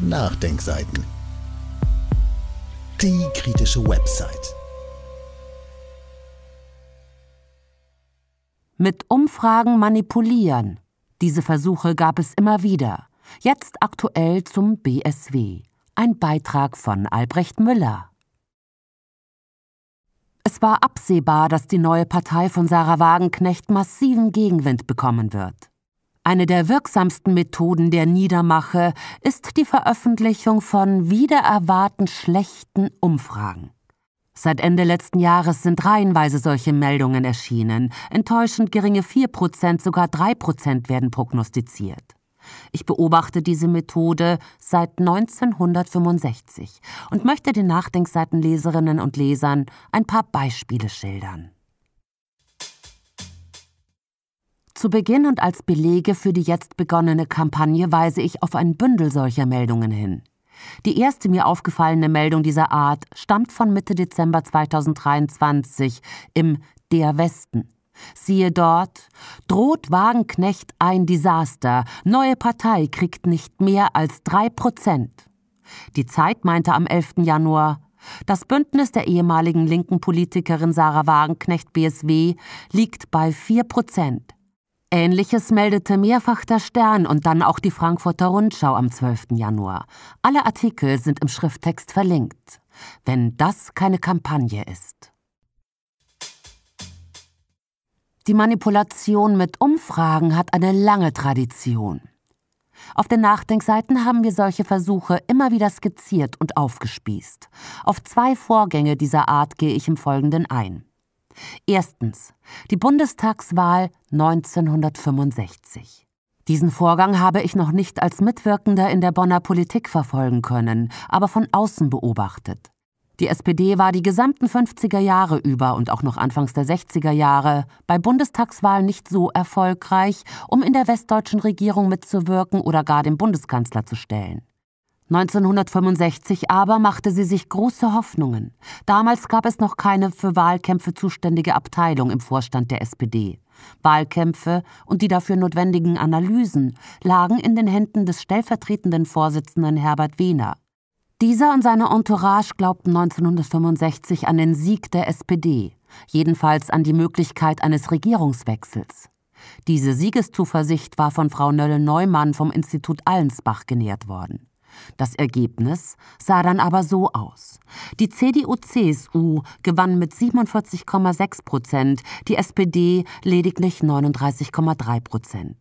Nachdenkseiten. Die kritische Website. Mit Umfragen manipulieren. Diese Versuche gab es immer wieder. Jetzt aktuell zum BSW. Ein Beitrag von Albrecht Müller. Es war absehbar, dass die neue Partei von Sarah Wagenknecht massiven Gegenwind bekommen wird. Eine der wirksamsten Methoden der Niedermache ist die Veröffentlichung von wiedererwarten schlechten Umfragen. Seit Ende letzten Jahres sind reihenweise solche Meldungen erschienen. Enttäuschend geringe 4%, sogar 3% werden prognostiziert. Ich beobachte diese Methode seit 1965 und möchte den Nachdenkseitenleserinnen und Lesern ein paar Beispiele schildern. Zu Beginn und als Belege für die jetzt begonnene Kampagne weise ich auf ein Bündel solcher Meldungen hin. Die erste mir aufgefallene Meldung dieser Art stammt von Mitte Dezember 2023 im Der Westen. Siehe dort, droht Wagenknecht ein Desaster, neue Partei kriegt nicht mehr als 3 Prozent. Die Zeit meinte am 11. Januar, das Bündnis der ehemaligen linken Politikerin Sarah Wagenknecht BSW liegt bei 4 Prozent. Ähnliches meldete mehrfach der Stern und dann auch die Frankfurter Rundschau am 12. Januar. Alle Artikel sind im Schrifttext verlinkt. Wenn das keine Kampagne ist. Die Manipulation mit Umfragen hat eine lange Tradition. Auf den Nachdenkseiten haben wir solche Versuche immer wieder skizziert und aufgespießt. Auf zwei Vorgänge dieser Art gehe ich im Folgenden ein. Erstens. Die Bundestagswahl 1965. Diesen Vorgang habe ich noch nicht als Mitwirkender in der Bonner Politik verfolgen können, aber von außen beobachtet. Die SPD war die gesamten 50er Jahre über und auch noch anfangs der 60er Jahre bei Bundestagswahlen nicht so erfolgreich, um in der westdeutschen Regierung mitzuwirken oder gar den Bundeskanzler zu stellen. 1965 aber machte sie sich große Hoffnungen. Damals gab es noch keine für Wahlkämpfe zuständige Abteilung im Vorstand der SPD. Wahlkämpfe und die dafür notwendigen Analysen lagen in den Händen des stellvertretenden Vorsitzenden Herbert Wehner. Dieser und seine Entourage glaubten 1965 an den Sieg der SPD, jedenfalls an die Möglichkeit eines Regierungswechsels. Diese Siegeszuversicht war von Frau Nölle Neumann vom Institut Allensbach genährt worden. Das Ergebnis sah dann aber so aus. Die CDU-CSU gewann mit 47,6 Prozent, die SPD lediglich 39,3 Prozent.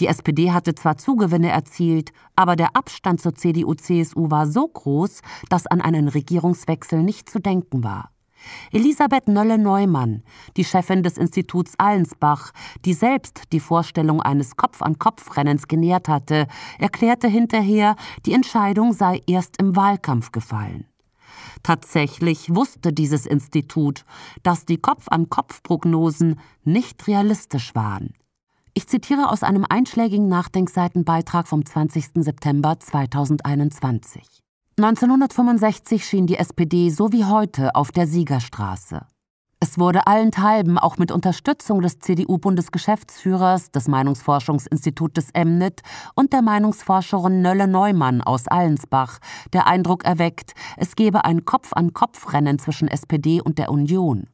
Die SPD hatte zwar Zugewinne erzielt, aber der Abstand zur CDU-CSU war so groß, dass an einen Regierungswechsel nicht zu denken war. Elisabeth Nölle-Neumann, die Chefin des Instituts Allensbach, die selbst die Vorstellung eines Kopf-an-Kopf-Rennens genährt hatte, erklärte hinterher, die Entscheidung sei erst im Wahlkampf gefallen. Tatsächlich wusste dieses Institut, dass die Kopf-an-Kopf-Prognosen nicht realistisch waren. Ich zitiere aus einem einschlägigen Nachdenkseitenbeitrag vom 20. September 2021. 1965 schien die SPD so wie heute auf der Siegerstraße. Es wurde allenthalben auch mit Unterstützung des CDU-Bundesgeschäftsführers, des Meinungsforschungsinstitutes Emnit und der Meinungsforscherin Nölle Neumann aus Allensbach der Eindruck erweckt, es gebe ein Kopf-an-Kopf-Rennen zwischen SPD und der Union.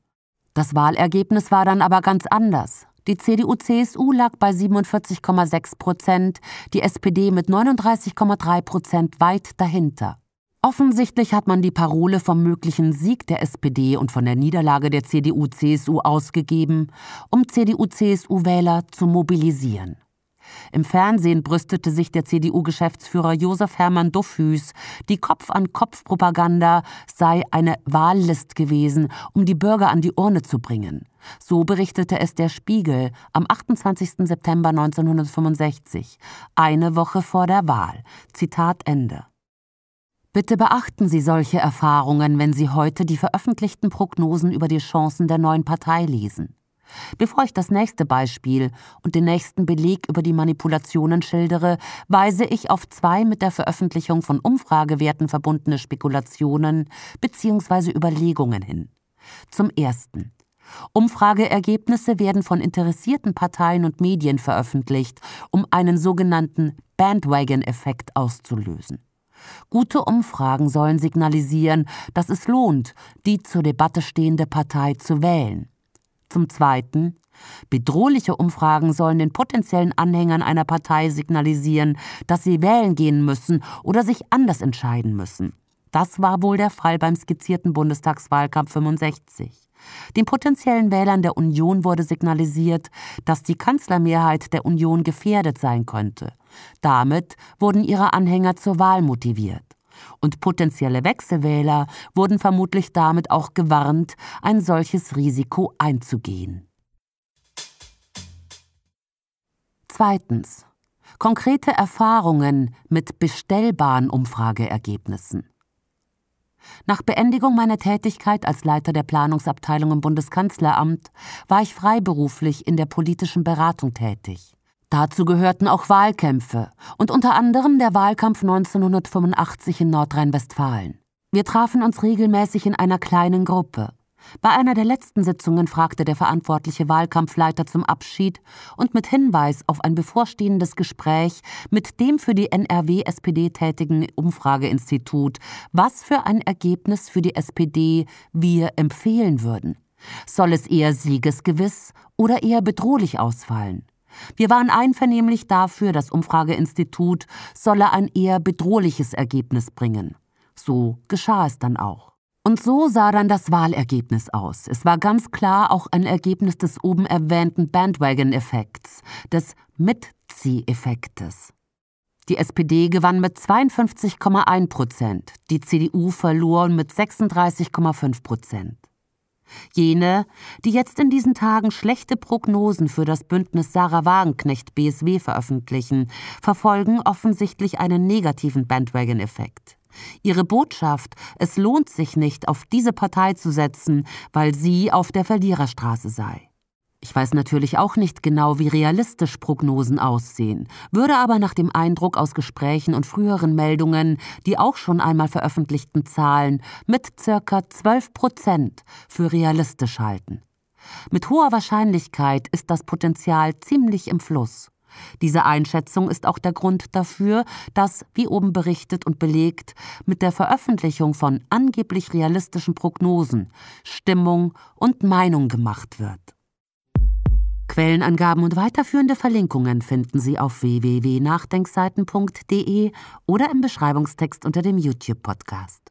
Das Wahlergebnis war dann aber ganz anders. Die CDU-CSU lag bei 47,6 Prozent, die SPD mit 39,3 Prozent weit dahinter. Offensichtlich hat man die Parole vom möglichen Sieg der SPD und von der Niederlage der CDU-CSU ausgegeben, um CDU-CSU-Wähler zu mobilisieren. Im Fernsehen brüstete sich der CDU-Geschäftsführer Josef Hermann Duffhüs, die Kopf-an-Kopf-Propaganda sei eine Wahllist gewesen, um die Bürger an die Urne zu bringen. So berichtete es der Spiegel am 28. September 1965, eine Woche vor der Wahl. Zitat Ende. Bitte beachten Sie solche Erfahrungen, wenn Sie heute die veröffentlichten Prognosen über die Chancen der neuen Partei lesen. Bevor ich das nächste Beispiel und den nächsten Beleg über die Manipulationen schildere, weise ich auf zwei mit der Veröffentlichung von Umfragewerten verbundene Spekulationen bzw. Überlegungen hin. Zum Ersten. Umfrageergebnisse werden von interessierten Parteien und Medien veröffentlicht, um einen sogenannten Bandwagon-Effekt auszulösen. Gute Umfragen sollen signalisieren, dass es lohnt, die zur Debatte stehende Partei zu wählen. Zum Zweiten, bedrohliche Umfragen sollen den potenziellen Anhängern einer Partei signalisieren, dass sie wählen gehen müssen oder sich anders entscheiden müssen. Das war wohl der Fall beim skizzierten Bundestagswahlkampf 65. Den potenziellen Wählern der Union wurde signalisiert, dass die Kanzlermehrheit der Union gefährdet sein könnte. Damit wurden ihre Anhänger zur Wahl motiviert. Und potenzielle Wechselwähler wurden vermutlich damit auch gewarnt, ein solches Risiko einzugehen. Zweitens. Konkrete Erfahrungen mit bestellbaren Umfrageergebnissen. Nach Beendigung meiner Tätigkeit als Leiter der Planungsabteilung im Bundeskanzleramt war ich freiberuflich in der politischen Beratung tätig. Dazu gehörten auch Wahlkämpfe und unter anderem der Wahlkampf 1985 in Nordrhein-Westfalen. Wir trafen uns regelmäßig in einer kleinen Gruppe. Bei einer der letzten Sitzungen fragte der verantwortliche Wahlkampfleiter zum Abschied und mit Hinweis auf ein bevorstehendes Gespräch mit dem für die NRW-SPD tätigen Umfrageinstitut, was für ein Ergebnis für die SPD wir empfehlen würden. Soll es eher siegesgewiss oder eher bedrohlich ausfallen? Wir waren einvernehmlich dafür, das Umfrageinstitut solle ein eher bedrohliches Ergebnis bringen. So geschah es dann auch. Und so sah dann das Wahlergebnis aus. Es war ganz klar auch ein Ergebnis des oben erwähnten Bandwagon-Effekts, des Mitzieh-Effektes. Die SPD gewann mit 52,1 Prozent, die CDU verlor mit 36,5 Prozent. Jene, die jetzt in diesen Tagen schlechte Prognosen für das Bündnis Sarah Wagenknecht BSW veröffentlichen, verfolgen offensichtlich einen negativen Bandwagon-Effekt. Ihre Botschaft, es lohnt sich nicht, auf diese Partei zu setzen, weil sie auf der Verliererstraße sei. Ich weiß natürlich auch nicht genau, wie realistisch Prognosen aussehen, würde aber nach dem Eindruck aus Gesprächen und früheren Meldungen die auch schon einmal veröffentlichten Zahlen mit circa 12 Prozent für realistisch halten. Mit hoher Wahrscheinlichkeit ist das Potenzial ziemlich im Fluss. Diese Einschätzung ist auch der Grund dafür, dass, wie oben berichtet und belegt, mit der Veröffentlichung von angeblich realistischen Prognosen Stimmung und Meinung gemacht wird. Quellenangaben und weiterführende Verlinkungen finden Sie auf www.nachdenkseiten.de oder im Beschreibungstext unter dem YouTube-Podcast.